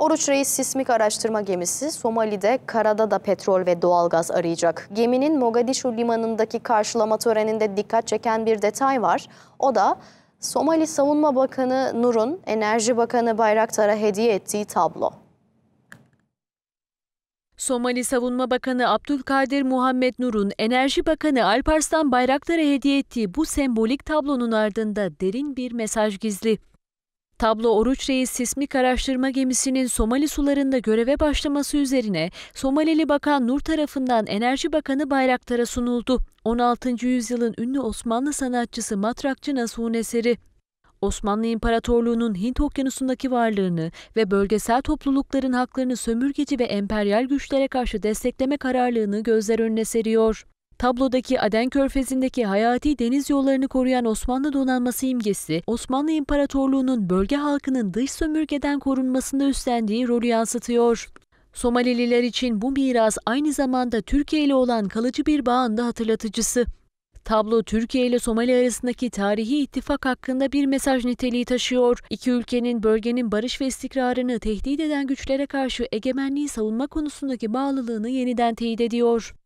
Oruç Reis sismik araştırma gemisi Somali'de karada da petrol ve doğalgaz arayacak. Geminin Mogadishu limanındaki karşılama töreninde dikkat çeken bir detay var. O da Somali Savunma Bakanı Nur'un Enerji Bakanı Bayraktar'a hediye ettiği tablo. Somali Savunma Bakanı Abdülkadir Muhammed Nur'un Enerji Bakanı Alparslan Bayraktar'a hediye ettiği bu sembolik tablonun ardında derin bir mesaj gizli. Tablo Oruç Reis sismik araştırma gemisinin Somali sularında göreve başlaması üzerine Somalili Bakan Nur tarafından Enerji Bakanı Bayraktar'a sunuldu. 16. yüzyılın ünlü Osmanlı sanatçısı Matrakçı Nasuh'un eseri. Osmanlı İmparatorluğu'nun Hint Okyanusu'ndaki varlığını ve bölgesel toplulukların haklarını sömürgeci ve emperyal güçlere karşı destekleme kararlılığını gözler önüne seriyor. Tablodaki Aden Körfezi'ndeki hayati deniz yollarını koruyan Osmanlı donanması imgesi, Osmanlı İmparatorluğu'nun bölge halkının dış sömürgeden korunmasında üstlendiği rolü yansıtıyor. Somalililer için bu miras aynı zamanda Türkiye ile olan kalıcı bir bağın da hatırlatıcısı. Tablo Türkiye ile Somali arasındaki tarihi ittifak hakkında bir mesaj niteliği taşıyor. İki ülkenin bölgenin barış ve istikrarını tehdit eden güçlere karşı egemenliği savunma konusundaki bağlılığını yeniden teyit ediyor.